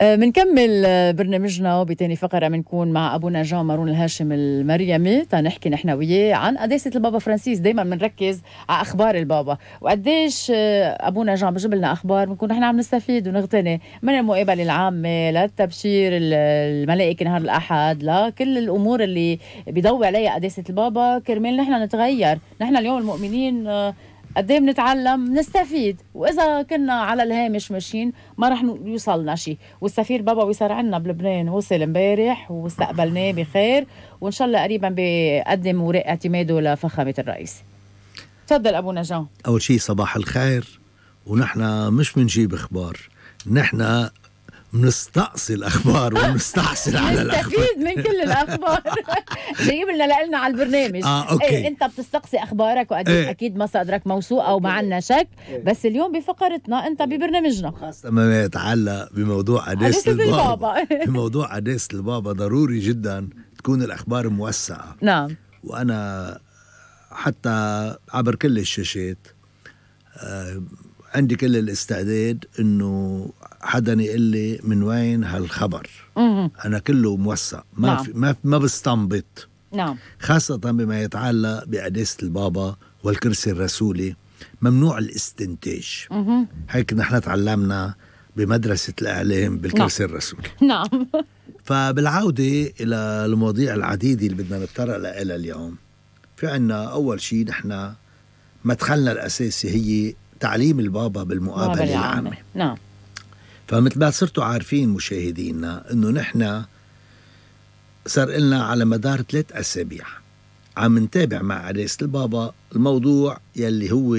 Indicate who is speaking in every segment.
Speaker 1: آه، منكمل آه، برنامجنا وبتاني فقرة منكون مع أبونا جان مارون الهاشم المريمي تنحكي نحن وياه عن قداسة البابا فرانسيس دايما منركز على أخبار البابا وقديش آه، أبونا جان بجيب لنا أخبار بنكون نحن عم نستفيد ونغتني من المقابلة العامة للتبشير الملائكة نهار الأحد لكل الأمور اللي بيضوي عليها قداسة البابا كرمال نحن نتغير نحن اليوم المؤمنين قد ايه بنتعلم بنستفيد واذا كنا على الهامش ماشيين ما رح يوصلنا شيء والسفير بابا صار عندنا بلبنان وصل امبارح واستقبلناه بخير وان شاء الله قريبا بيقدم ورق اعتماده لفخامه الرئيس تفضل ابو نجاح
Speaker 2: اول شيء صباح الخير ونحن مش بنجيب اخبار نحن منستقصي الاخبار ومنستحصل على الاخبار نستفيد من كل الاخبار
Speaker 1: جايب لنا لنا على البرنامج اه اوكي إيه انت بتستقصي اخبارك واكيد إيه. اكيد مصادرك موثوقه وما إيه. عندنا شك إيه. بس اليوم بفقرتنا انت إيه. ببرنامجنا خاصه ما
Speaker 2: يتعلق بموضوع عداسه البابا بموضوع عداسه البابا ضروري جدا تكون الاخبار موسعه نعم وانا حتى عبر كل الشاشات آه عندي كل الاستعداد انه حدا يقول لي من وين هالخبر مم. انا كله موثق ما نعم. في ما ما بستنبط نعم خاصه بما يتعلق بقداسه البابا والكرسي الرسولي ممنوع الاستنتاج هيك نحن تعلمنا بمدرسه الاعلام بالكرسي نعم. الرسولي نعم فبالعوده الى المواضيع العديده اللي بدنا نتطرق لها اليوم في عنا اول شيء نحن مدخلنا الاساسي هي تعليم البابا بالمقابله العامه نعم فمثل ما صرتوا عارفين مشاهدينا انه نحن صار لنا على مدار ثلاث اسابيع عم نتابع مع عريس البابا الموضوع يلي هو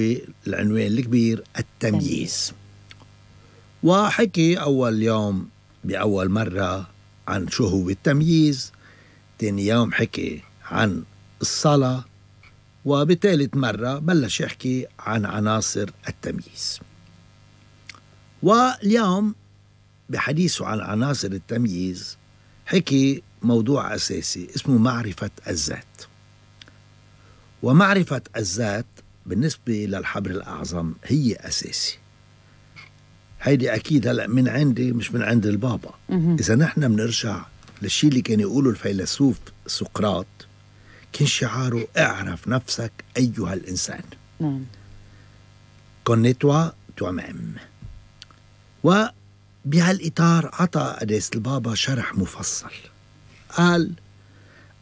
Speaker 2: العنوان الكبير التمييز وحكي اول يوم باول مره عن شو هو التمييز تاني يوم حكي عن الصلاه وبثالث مرة بلش يحكي عن عناصر التمييز واليوم بحديثه عن عناصر التمييز حكي موضوع أساسي اسمه معرفة الذات ومعرفة الذات بالنسبة للحبر الأعظم هي أساسي هيدي أكيد هلأ من عندي مش من عند البابا إذا نحن بنرجع للشيء اللي كان يقوله الفيلسوف سقراط كان شعاره اعرف نفسك أيها الإنسان نعم كونيتوا توامام و بهالإطار عطى قداس البابا شرح مفصل قال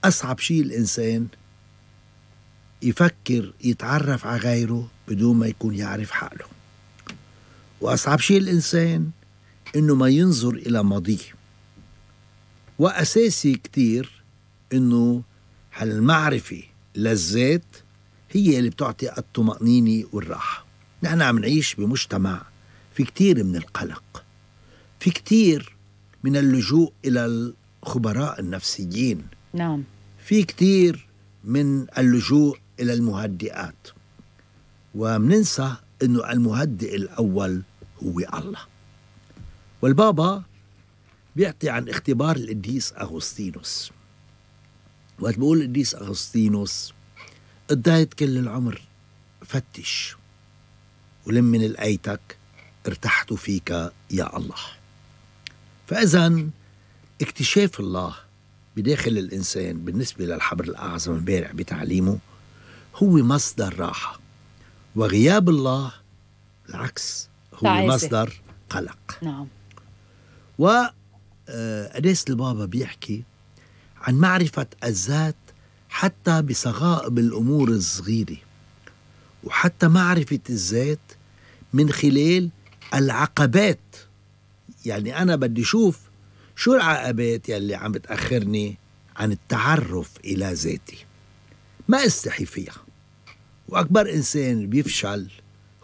Speaker 2: أصعب شيء الإنسان يفكر يتعرف على غيره بدون ما يكون يعرف حاله وأصعب شيء الإنسان إنه ما ينظر إلى ماضيه وأساسي كتير إنه هالمعرفة للذات هي اللي بتعطي الطمأنينة والراحة نحن عم نعيش بمجتمع في كتير من القلق في كتير من اللجوء إلى الخبراء النفسيين نعم في كتير من اللجوء إلى المهدئات ومننسى أنه المهدئ الأول هو الله والبابا بيعطي عن اختبار القديس أغسطينوس وقت بقول القديس أغسطينوس قضيت كل العمر فتش ولم من الأيتك ارتحت فيك يا الله فإذا اكتشاف الله بداخل الإنسان بالنسبة للحبر الأعظم امبارح بتعليمه هو مصدر راحة وغياب الله العكس هو تعيسي. مصدر قلق نعم و وأناس آه، البابا بيحكي عن معرفة الذات حتى بصغائب الأمور الصغيرة وحتى معرفة الذات من خلال العقبات يعني أنا بدي شوف شو العقبات يلي عم بتأخرني عن التعرف إلى ذاتي ما استحي فيها وأكبر إنسان بيفشل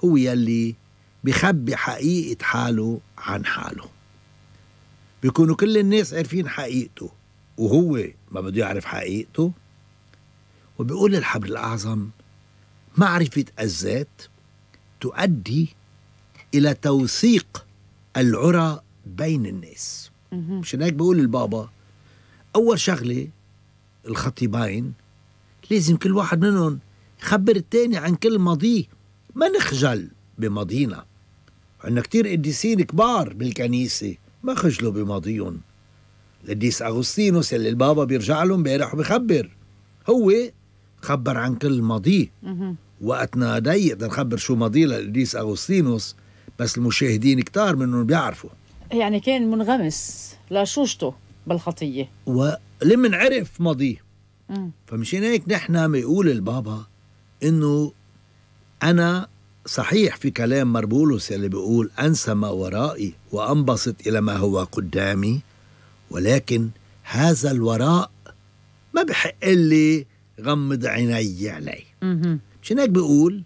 Speaker 2: هو يلي بخبي حقيقة حاله عن حاله بيكونوا كل الناس عارفين حقيقته وهو ما بده يعرف حقيقته وبيقول الحبر الأعظم معرفة الذات تؤدي إلى توثيق العرى بين الناس مشان هيك بقول البابا اول شغله الخطيبين لازم كل واحد منهم يخبر الثاني عن كل ماضيه ما نخجل بماضينا عندنا كتير قديسين كبار بالكنيسة ما خجلوا بماضيهم القديس أغسطينوس اللي البابا بيرجع له امبارح وبخبر هو خبر عن كل ماضيه وقتنا ضيق نخبر شو ماضيه للقديس أغسطينوس بس المشاهدين كتار منهم بيعرفوا
Speaker 1: يعني كان منغمس لشوشته
Speaker 2: بالخطية ولمن عرف ماضيه فمشان هيك نحن بيقول البابا انه انا صحيح في كلام مربولوس اللي بيقول انسى ما ورائي وانبسط الى ما هو قدامي ولكن هذا الوراء ما بحق لي غمض عيني عليه مشان هيك بيقول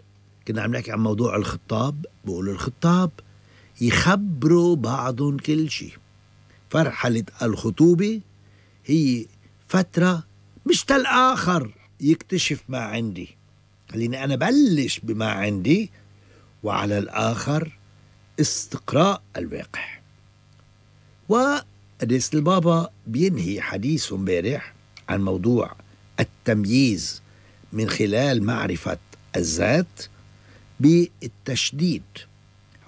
Speaker 2: كنا عم نحكي عن موضوع الخطاب بيقول الخطاب يخبروا بعضهم كل شيء فرحلة الخطوبة هي فترة مش تالآخر يكتشف ما عندي خليني أنا بلش بما عندي وعلى الآخر استقراء الواقع وقديس البابا بينهي حديثه امبارح عن موضوع التمييز من خلال معرفة الذات بالتشديد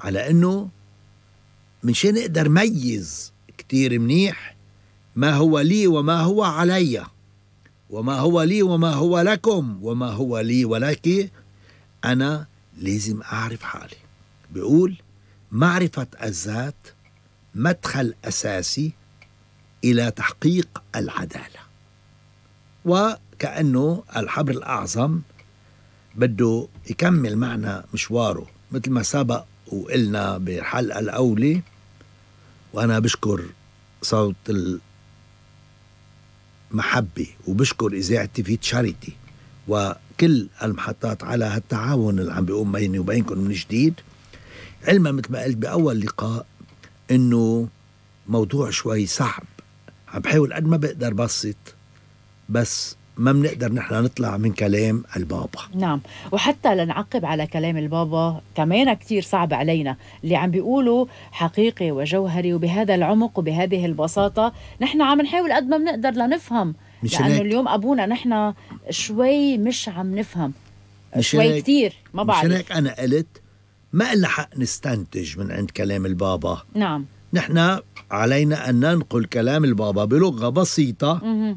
Speaker 2: على أنه منشان اقدر ميز كتير منيح ما هو لي وما هو علي وما هو لي وما هو لكم وما هو لي ولك انا لازم اعرف حالي بيقول معرفه الذات مدخل اساسي الى تحقيق العداله وكانه الحبر الاعظم بده يكمل معنا مشواره مثل ما سبق وقلنا بالحلقه الاولى وأنا بشكر صوت المحبة وبشكر إذاعة في تشاريتي وكل المحطات على هالتعاون اللي عم بيقوم بيني وبينكم من جديد علما مثل ما قلت بأول لقاء إنه موضوع شوي صعب عم بحاول قد ما بقدر بسط بس ما بنقدر نحن نطلع من كلام البابا
Speaker 1: نعم وحتى لنعقب على كلام البابا كمان كتير صعب علينا اللي عم بيقولوا حقيقي وجوهري وبهذا العمق وبهذه البساطة نحن عم نحاول قد ما بنقدر لنفهم مش لأنه اليوم أبونا نحن شوي مش عم نفهم
Speaker 2: مش شوي كتير ما بعرف مش هيك أنا قلت ما لنا حق نستنتج من عند كلام البابا نعم نحن علينا أن ننقل كلام البابا بلغة بسيطة مه.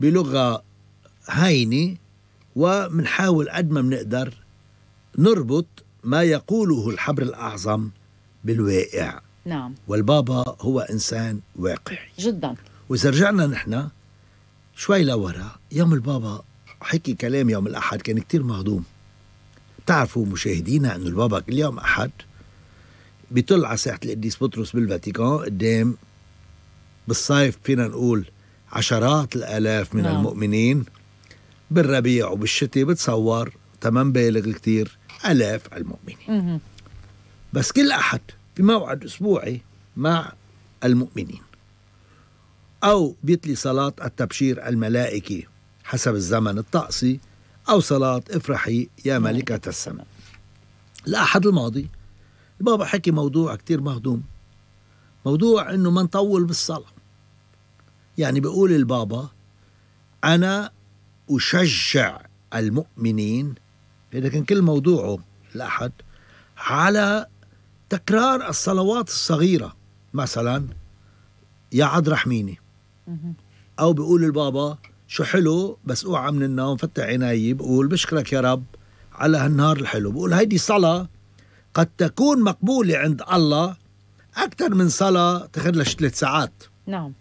Speaker 2: بلغة هينة ومنحاول قد ما منقدر نربط ما يقوله الحبر الأعظم بالواقع نعم والبابا هو إنسان واقعي جدا وإذا رجعنا نحن شوي لورا يوم البابا حكي كلام يوم الأحد كان كتير مهضوم بتعرفوا مشاهدينا أنه البابا كل يوم أحد بيطل على ساحة القديس بطرس بالفاتيكان قدام بالصيف فينا نقول عشرات الآلاف من نعم. المؤمنين بالربيع وبالشتاء بتصور تمام بالغ كتير ألاف
Speaker 1: المؤمنين
Speaker 2: بس كل أحد بموعد أسبوعي مع المؤمنين أو بيتلي صلاة التبشير الملائكي حسب الزمن الطقسي أو صلاة افرحي يا ملكة السماء الأحد الماضي البابا حكي موضوع كتير مهضوم موضوع أنه ما نطول بالصلاة يعني بيقول البابا أنا أشجع المؤمنين هذا كان كل موضوعه الأحد على تكرار الصلوات الصغيرة مثلا يا عد رحميني أو بيقول البابا شو حلو بس أوعى من النوم فتح عيني بقول بشكرك يا رب على هالنهار الحلو بقول هيدي صلاة قد تكون مقبولة عند الله أكثر من صلاة تاخذ لها ثلاث ساعات نعم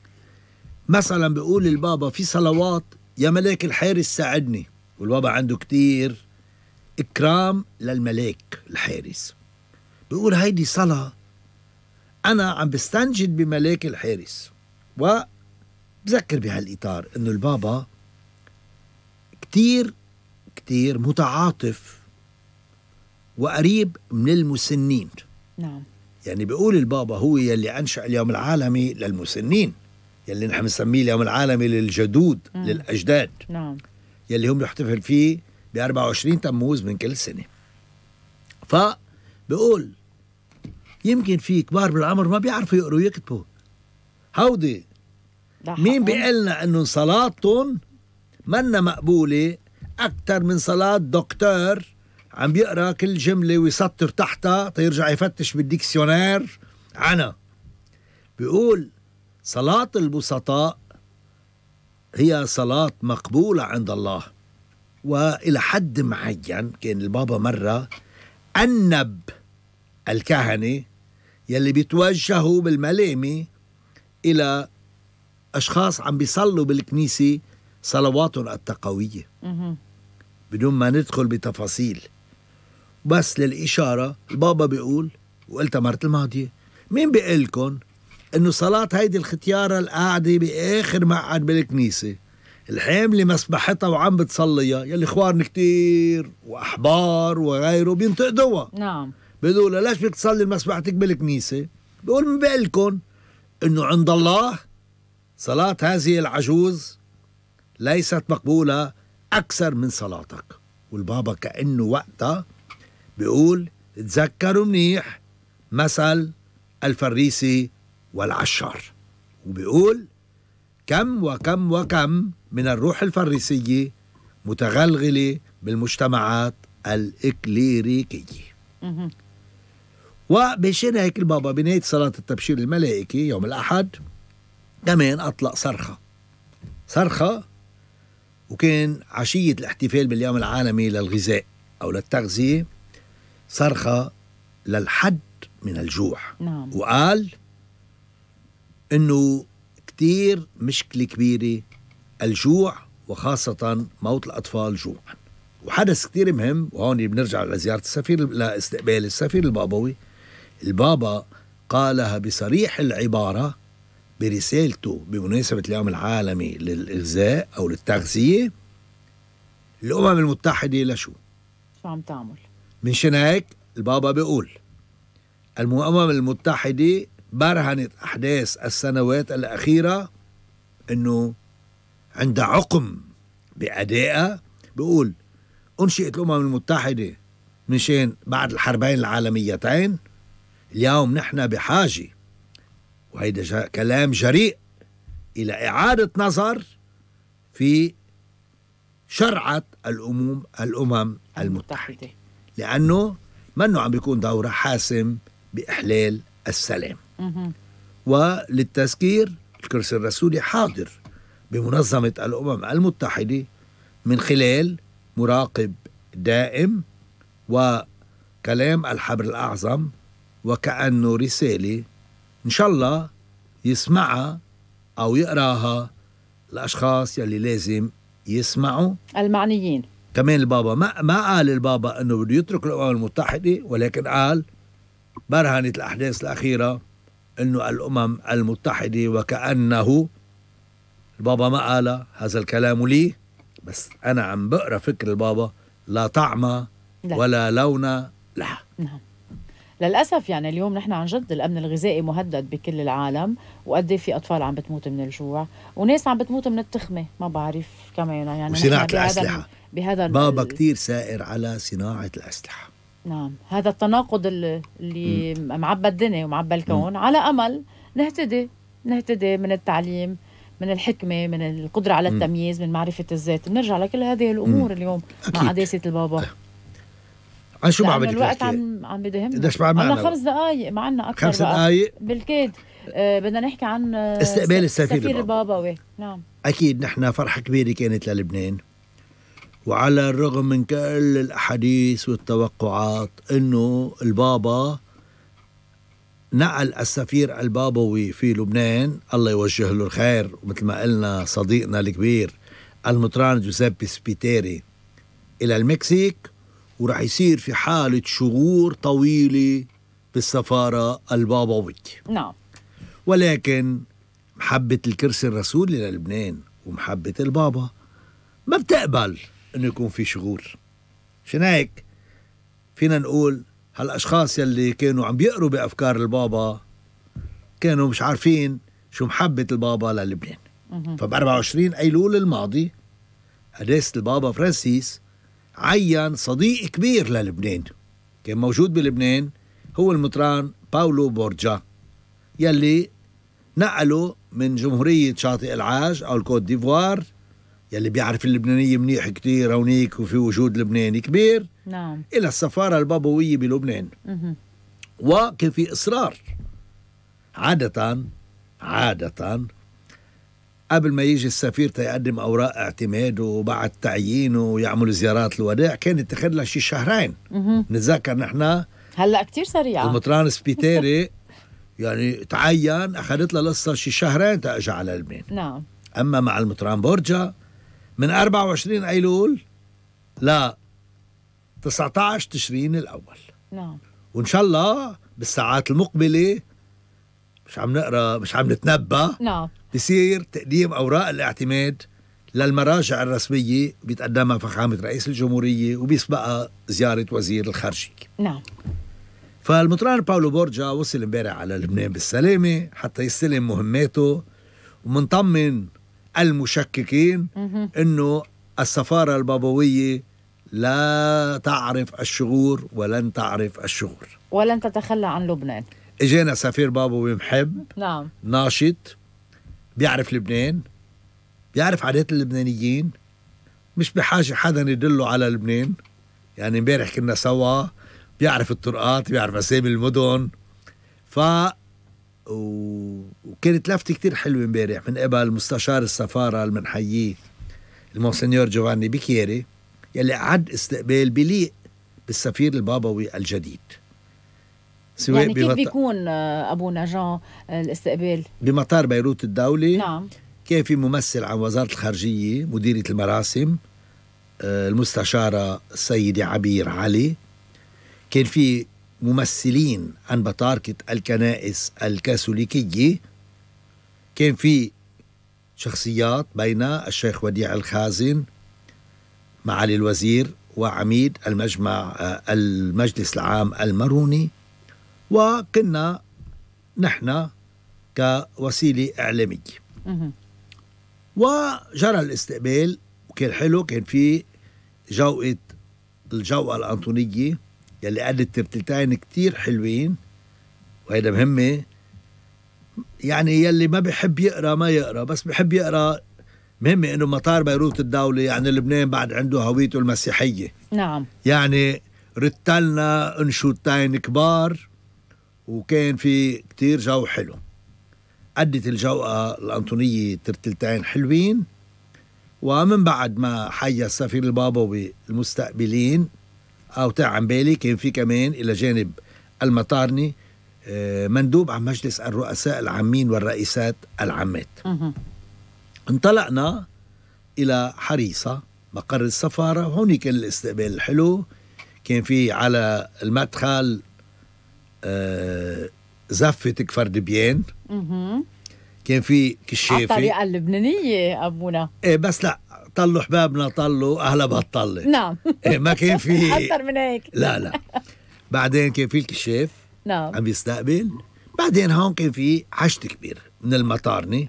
Speaker 2: مثلا بيقول البابا في صلوات يا ملاك الحارس ساعدني والبابا عنده كتير إكرام للملاك الحارس بيقول هيدي صلاة أنا عم بستنجد بملاك الحارس وبذكر بهالإطار إنه البابا كتير كتير متعاطف وقريب من المسنين نعم يعني بيقول البابا هو يلي أنشأ اليوم العالمي للمسنين يلي نحن بنسميه اليوم العالمي للجدود مم. للاجداد نعم يلي هم بيحتفل فيه ب 24 تموز من كل سنه ف بقول يمكن في كبار بالعمر ما بيعرفوا يقروا يكتبوا هودي مين بيقلنا انه صلاتهم منا مقبوله اكثر من صلاه دكتور عم بيقرا كل جمله ويسطر تحتها تيرجع يفتش بالديكسيونير عنا بيقول صلاة البسطاء هي صلاة مقبولة عند الله وإلى حد معين كان البابا مرة أنب الكهنة يلي بيتوجهوا بالملامة إلى أشخاص عم بيصلوا بالكنيسة صلواتهم التقوية بدون ما ندخل بتفاصيل بس للإشارة البابا بيقول وقلتها مرة الماضية مين بيقلكن انه صلاة هيدي الختيارة القاعدة باخر معهد بالكنيسة الحاملة مسبحتها وعم بتصليها يلي اخوان كتير واحبار وغيره بينتقدوها نعم بيقولوا ليش بدك تصلي مسبحتك بالكنيسة بقول من بقلكم انه عند الله صلاة هذه العجوز ليست مقبولة أكثر من صلاتك والبابا كأنه وقتها بيقول تذكروا منيح مثل الفريسي والعشار وبيقول كم وكم وكم من الروح الفريسية متغلغلة بالمجتمعات الإكليريكية وبشان هيك البابا بنهاية صلاة التبشير الملائكي يوم الأحد كمان أطلق صرخة صرخة وكان عشية الاحتفال باليوم العالمي للغذاء أو للتغذية صرخة للحد من الجوع نعم. وقال انه كتير مشكله كبيره الجوع وخاصه موت الاطفال جوعا وحدث كتير مهم وهون بنرجع لزياره السفير لاستقبال السفير البابوي البابا قالها بصريح العباره برسالته بمناسبه اليوم العالمي للاغذاء او للتغذيه الامم المتحده لشو؟ شو عم تعمل؟ من شان هيك البابا بيقول الامم المتحده برهنت أحداث السنوات الأخيرة أنه عند عقم بأدائها بيقول أنشئت الأمم المتحدة مشان بعد الحربين العالميتين اليوم نحن بحاجة وهيدا كلام جريء إلى إعادة نظر في شرعة الأمم الأمم المتحدة لأنه منه عم بيكون دوره حاسم بإحلال السلام وللتذكير الكرسي الرسولي حاضر بمنظمة الأمم المتحدة من خلال مراقب دائم وكلام الحبر الأعظم وكأنه رسالة إن شاء الله يسمعها أو يقراها الأشخاص يلي لازم يسمعوا
Speaker 1: المعنيين
Speaker 2: كمان البابا ما ما قال البابا انه بده يترك الامم المتحده ولكن قال برهنت الاحداث الاخيره أنه الأمم المتحدة وكأنه البابا ما قال هذا الكلام لي بس أنا عم بقرأ فكر البابا لا طعم ولا لون لها نعم
Speaker 1: للأسف يعني اليوم نحن عن جد الأمن الغذائي مهدد بكل العالم وقد إيه في أطفال عم بتموت من الجوع وناس عم بتموت من التخمة ما بعرف كمان يعني وصناعة الأسلحة بهذا بابا
Speaker 2: كثير سائر على صناعة الأسلحة
Speaker 1: نعم هذا التناقض اللي معبى الدنيا ومعبى الكون مم. على امل نهتدي نهتدي من التعليم من الحكمة من القدرة على التمييز من معرفة الذات بنرجع لكل هذه الأمور اليوم أكيد. مع قداسة البابا طيب.
Speaker 2: عن شو ما عم بدك الوقت عم
Speaker 1: عم بدهم بدش معنا خمس دقائق معنا أكثر خمس دقائق بالكاد آه بدنا نحكي عن آه، استقبال السفير, السفير البابا. نعم
Speaker 2: أكيد نحن فرحة كبيرة كانت للبنان وعلى الرغم من كل الأحاديث والتوقعات أنه البابا نقل السفير البابوي في لبنان الله يوجه له الخير مثل ما قلنا صديقنا الكبير المطران جوزيبي سبيتيري إلى المكسيك وراح يصير في حالة شهور طويلة بالسفارة البابوية نعم ولكن محبة الكرسي الرسولي للبنان ومحبة البابا ما بتقبل انه يكون في شغور شان هيك فينا نقول هالاشخاص يلي كانوا عم بيقروا بافكار البابا كانوا مش عارفين شو محبه البابا للبنان فب 24 ايلول الماضي قداسه البابا فرانسيس عين صديق كبير للبنان كان موجود بلبنان هو المطران باولو بورجا يلي نقله من جمهورية شاطئ العاج أو الكوت ديفوار يلي بيعرف اللبنانية منيح كتير هونيك وفي وجود لبناني كبير نعم إلى السفارة البابوية بلبنان وكان في إصرار عادة عادة قبل ما يجي السفير تيقدم أوراق اعتماده وبعد تعيينه ويعمل زيارات الوداع كانت يتخذ لها شي شهرين نتذكر نحن
Speaker 1: هلا كتير سريعة المطران
Speaker 2: سبيتيري يعني تعين أخذت لها لسه شي شهرين تأجى على لبنان نعم أما مع المطران بورجا من 24 أيلول ل 19 تشرين الأول نعم وإن شاء الله بالساعات المقبلة مش عم نقرا مش عم نتنبأ نعم بصير تقديم أوراق الاعتماد للمراجع الرسمية بيتقدمها فخامة رئيس الجمهورية وبيسبقها زيارة وزير الخارجية نعم فالمطران باولو بورجا وصل امبارح على لبنان بالسلامة حتى يستلم مهماته ومنطمن المشككين أنه السفارة البابوية لا تعرف الشغور ولن تعرف الشغور
Speaker 1: ولن تتخلى عن لبنان
Speaker 2: اجينا سفير بابوي محب نعم ناشط بيعرف لبنان بيعرف عادات اللبنانيين مش بحاجة حدا يدله على لبنان يعني امبارح كنا سوا بيعرف الطرقات بيعرف اسامي المدن ف وكانت لفتة كتير حلوة امبارح من قبل مستشار السفارة المنحية المونسنيور جوفاني بيكيري يلي أعد استقبال بليق بالسفير البابوي الجديد سواء يعني كيف بمط...
Speaker 1: بيكون آه، أبو نجان آه، الاستقبال؟
Speaker 2: بمطار بيروت الدولي نعم كان في ممثل عن وزارة الخارجية مديرة المراسم آه، المستشارة السيدة عبير علي كان في ممثلين عن بطاركة الكنائس الكاثوليكية كان في شخصيات بين الشيخ وديع الخازن معالي الوزير وعميد المجمع آه، المجلس العام الماروني وكنا نحن كوسيلة إعلامية وجرى الاستقبال وكان حلو كان في جوقة الجوقة الأنطونية يلي قالت ترتلتين كتير حلوين وهيدا مهمة يعني يلي ما بحب يقرا ما يقرا بس بحب يقرا مهمة انه مطار بيروت الدولي يعني لبنان بعد عنده هويته المسيحية نعم يعني رتلنا انشوتين كبار وكان في كتير جو حلو أدت الجوقة الأنطونية ترتلتين حلوين ومن بعد ما حيا السفير البابوي المستقبلين او تاع عمبالي كان في كمان الى جانب المطارني آه، مندوب عن مجلس الرؤساء العامين والرئيسات العامات انطلقنا الى حريصه مقر السفاره هون كان الاستقبال الحلو كان في على المدخل آه، زفة كفر دبيان كان في كشافة على الطريقة
Speaker 1: اللبنانية أبونا
Speaker 2: إيه بس لا طلوا حبابنا طلوا أهلا بهالطلة نعم إيه ما كان في أكثر من هيك لا لا بعدين كان في الكشاف نعم عم يستقبل بعدين هون كان في حشد كبير من المطارنة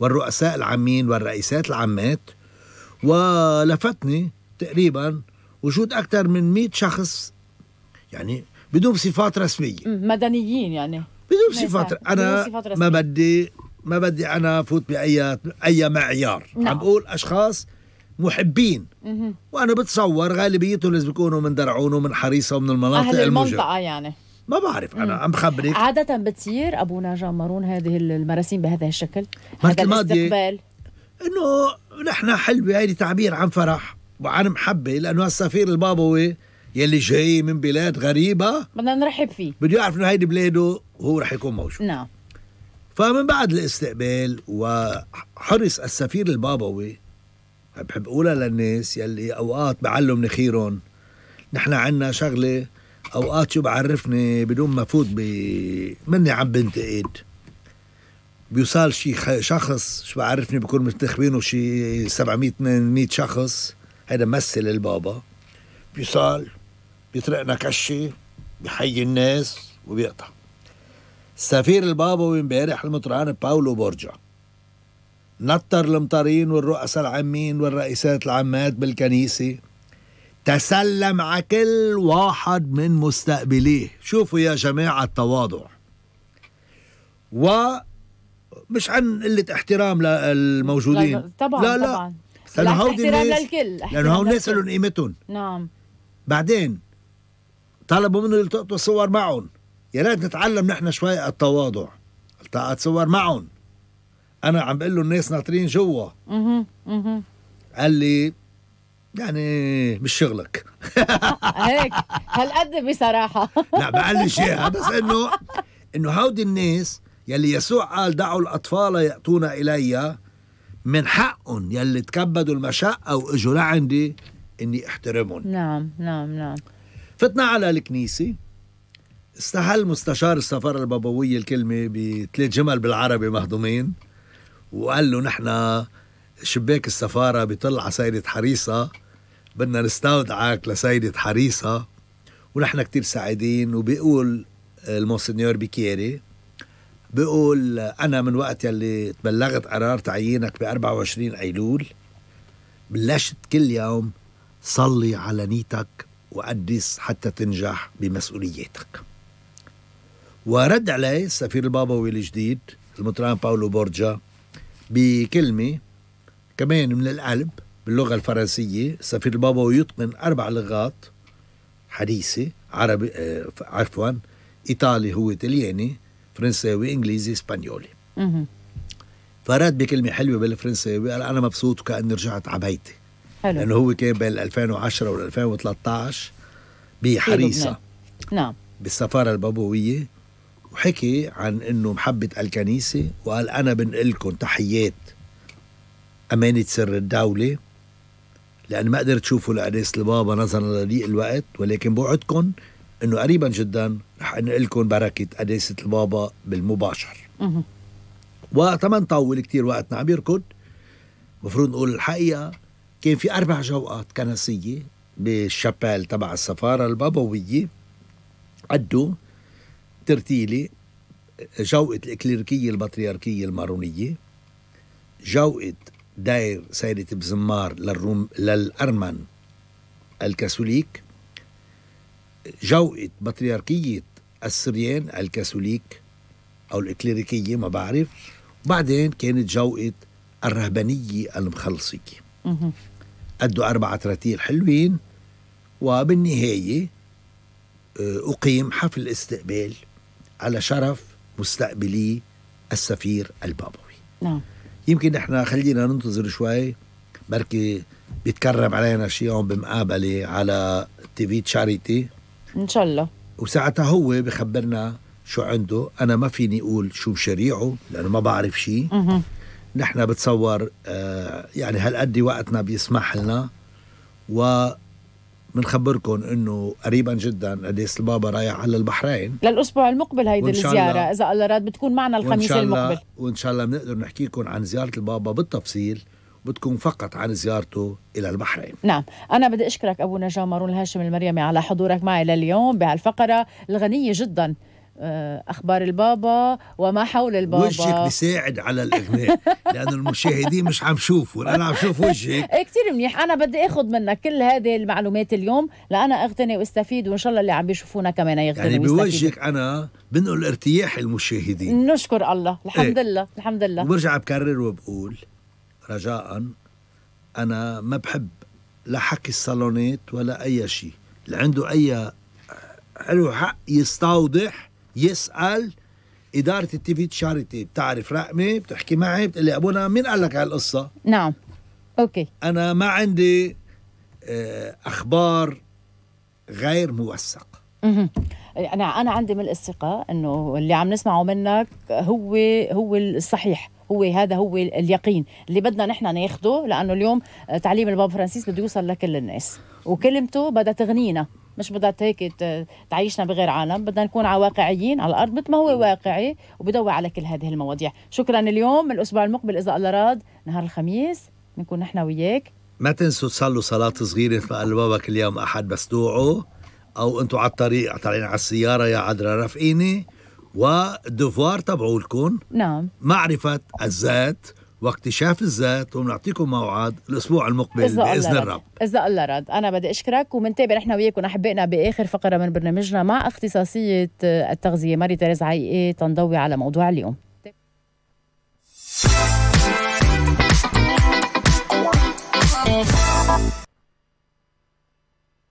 Speaker 2: والرؤساء العامين والرئيسات العامات ولفتني تقريبا وجود أكثر من 100 شخص يعني بدون صفات رسمية
Speaker 1: مدنيين يعني
Speaker 2: بدون صفات أنا بدون صفات رسمية. ما بدي ما بدي أنا فوت بأي أي معيار نعم. عم بقول أشخاص محبين مه. وانا بتصور غالبيتهم لازم يكونوا من درعون ومن حريصه ومن المناطق أهل المنطقه يعني ما بعرف انا عم خبرك عاده
Speaker 1: بتصير ابونا جمرون مارون هذه المراسيم بهذا الشكل هذا الاستقبال
Speaker 2: انه نحن حلوه هيدي تعبير عن فرح وعن محبه لانه السفير البابوي يلي جاي من بلاد غريبه
Speaker 1: بدنا نرحب فيه
Speaker 2: بده يعرف انه هيدي بلاده وهو رح يكون موجود نعم فمن بعد الاستقبال وحرص السفير البابوي بحب اقولها للناس يلي اوقات بعلوا مناخيرهم نحن عنا شغله اوقات شو بعرفني بدون ما فوت ب مني عم بنتقد بيوصل شي شخص شو بعرفني بكون منتخبينه شي 700 800 شخص هيدا مثل البابا بيوصل بيطرقنا كشي بحيي الناس وبيقطع سفير البابا وامبارح المطران باولو بورجا نطر المطرين والرؤساء العامين والرئيسات العامات بالكنيسة تسلم على كل واحد من مستقبليه شوفوا يا جماعة التواضع ومش عن قلة احترام للموجودين لا طبعا لا لا طبعا لأنه هودي الناس للكل لأنه هون ناس لهم قيمتهم نعم بعدين طلبوا منه يلتقطوا صور معهم يا ريت نتعلم نحن شوي التواضع التقط صور معهم انا عم بقول له الناس ناطرين جوا قال لي يعني مش شغلك
Speaker 1: هيك هالقد بصراحه لا لي اياها بس انه
Speaker 2: انه هودي الناس يلي يسوع قال دعوا الاطفال ياتون الي من حقهم يلي تكبدوا المشقه واجوا لعندي اني احترمهم
Speaker 1: نعم نعم نعم
Speaker 2: فتنا على الكنيسه استهل مستشار السفاره البابويه الكلمه بثلاث جمل بالعربي مهضومين وقال له نحن شباك السفاره بيطل على سيده حريصه بدنا نستودعك لسيده حريصه ونحن كتير سعيدين وبيقول المونسنيور بيكيري بيقول انا من وقت يلي تبلغت قرار تعيينك ب 24 ايلول بلشت كل يوم صلي على نيتك وقدس حتى تنجح بمسؤولياتك ورد عليه السفير البابوي الجديد المطران باولو بورجا بكلمة كمان من القلب باللغة الفرنسية سفير البابوي يتقن أربع لغات حديثة عربي آه عفوا إيطالي هو تلياني فرنساوي إنجليزي إسبانيولي فرد بكلمة حلوة بالفرنساوي قال أنا مبسوط وكأني رجعت على بيتي حلو لأنه هو كان بين 2010 و 2013 بحريصة نعم بالسفارة البابوية وحكي عن انه محبة الكنيسة وقال انا بنقلكم تحيات امانة سر الدولة لأن ما قدرت تشوفوا لقديس البابا نظرا لضيق الوقت ولكن بوعدكم انه قريبا جدا رح انقلكم بركة قداسة البابا بالمباشر ما نطول كتير وقتنا عم يركض المفروض نقول الحقيقة كان في أربع جوقات كنسية بالشابال تبع السفارة البابوية عدوا ترتيلي جوقة الإكليركية البطريركية المارونية جوقة داير سيدة بزمار للروم للأرمن الكاثوليك جوقة بطريركية السريان الكاثوليك أو الإكليريكية ما بعرف وبعدين كانت جوقة الرهبانية المخلصية أدوا أربعة رتيل حلوين وبالنهاية آه، أقيم حفل استقبال على شرف مستقبلي السفير البابوي نعم يمكن احنا خلينا ننتظر شوي بركي بيتكرم علينا شي يوم بمقابله على تي في تشاريتي ان شاء الله وساعتها هو بخبرنا شو عنده انا ما فيني اقول شو مشاريعه لانه ما بعرف شيء نحن بتصور آه يعني هالقد وقتنا بيسمح لنا و بنخبركم انه قريبا جدا قديس البابا رايح على البحرين
Speaker 1: للاسبوع المقبل هيدي الزياره اذا الله راد بتكون معنا الخميس المقبل
Speaker 2: وان شاء الله بنقدر نحكي لكم عن زياره البابا بالتفصيل بتكون فقط عن زيارته إلى البحرين
Speaker 1: نعم أنا بدي أشكرك أبو نجا مارون الهاشم المريمي على حضورك معي لليوم بهالفقرة الغنية جداً آه، اخبار البابا وما حول البابا وجهك
Speaker 2: بيساعد على الاغناء لانه المشاهدين مش عم شوفوا انا عم شوف وجهك
Speaker 1: إيه، كثير منيح انا بدي اخذ منك كل هذه المعلومات اليوم لانا اغتني واستفيد وان شاء الله اللي عم بيشوفونا كمان يغتني يعني بوجهك
Speaker 2: انا بنقل ارتياح المشاهدين
Speaker 1: نشكر الله إيه. الحمد إيه. لله الحمد لله وبرجع
Speaker 2: بكرر وبقول رجاء انا ما بحب لا حكي الصالونات ولا اي شيء اللي عنده اي حلو حق يستوضح يسال اداره التي في تشاريتي بتعرف رقمي بتحكي معي بتقول لي ابونا مين قال لك هالقصه؟
Speaker 1: نعم اوكي
Speaker 2: انا ما عندي آه، اخبار غير موثق
Speaker 1: انا انا عندي من الثقه انه اللي عم نسمعه منك هو هو الصحيح هو هذا هو اليقين اللي بدنا نحن ناخده لانه اليوم تعليم البابا فرانسيس بده يوصل لكل الناس وكلمته بدها تغنينا مش بدها هيك تعيشنا بغير عالم بدنا نكون واقعيين على الارض مثل ما هو واقعي وبدور على كل هذه المواضيع شكرا اليوم الاسبوع المقبل اذا الله راد نهار الخميس نكون نحن وياك
Speaker 2: ما تنسوا تصلوا صلاة صغيرة في ما قال كل يوم أحد بس دوعوا أو أنتوا على الطريق طالعين على السيارة يا عدرا رافقيني ودفوار تبعولكم نعم معرفة الذات واكتشاف الذات وبنعطيكم موعد الاسبوع المقبل إذا باذن الرب
Speaker 1: اذا الله رد انا بدي اشكرك ومنتابع نحن وياكم احبائنا باخر فقره من برنامجنا مع اختصاصيه آه، التغذيه ماري تيريز عيقي إيه تنضوي على موضوع اليوم